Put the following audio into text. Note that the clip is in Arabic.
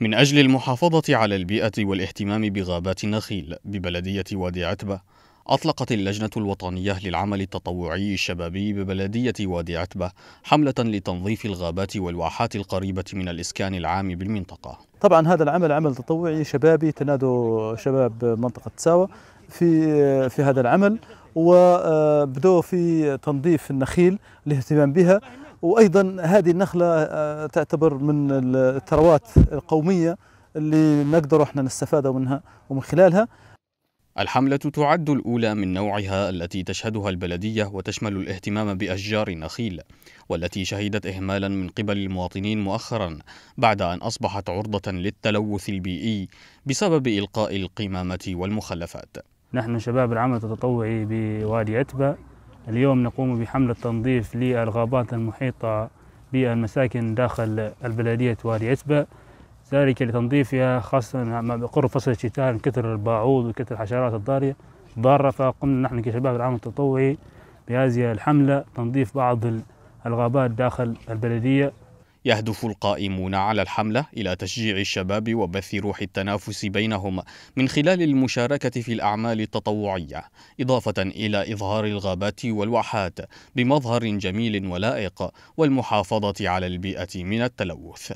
من أجل المحافظة على البيئة والاهتمام بغابات النخيل ببلدية وادي عتبة أطلقت اللجنة الوطنية للعمل التطوعي الشبابي ببلدية وادي عتبة حملة لتنظيف الغابات والواحات القريبة من الإسكان العام بالمنطقة طبعا هذا العمل عمل تطوعي شبابي تنادوا شباب منطقة تساوى في في هذا العمل وبدأوا في تنظيف النخيل الاهتمام بها وايضا هذه النخله آه، تعتبر من الثروات القوميه اللي نقدر احنا نستفادوا منها ومن خلالها الحملة تعد الأولى من نوعها التي تشهدها البلدية وتشمل الاهتمام بأشجار النخيل والتي شهدت إهمالا من قبل المواطنين مؤخرا بعد أن أصبحت عرضة للتلوث البيئي بسبب إلقاء القمامة والمخلفات نحن شباب العمل التطوعي بوادي أتبة اليوم نقوم بحملة تنظيف للغابات المحيطة بالمساكن داخل البلدية وادي أتبة ذلك لتنظيفها خاصة قرب فصل الشتاء من كثر البعوض وكثر الحشرات الضارية ضارة فقمنا نحن كشباب العمل التطوعي بهذه الحملة تنظيف بعض الغابات داخل البلدية يهدف القائمون على الحملة إلى تشجيع الشباب وبث روح التنافس بينهم من خلال المشاركة في الأعمال التطوعية إضافة إلى إظهار الغابات والواحات بمظهر جميل ولائق والمحافظة على البيئة من التلوث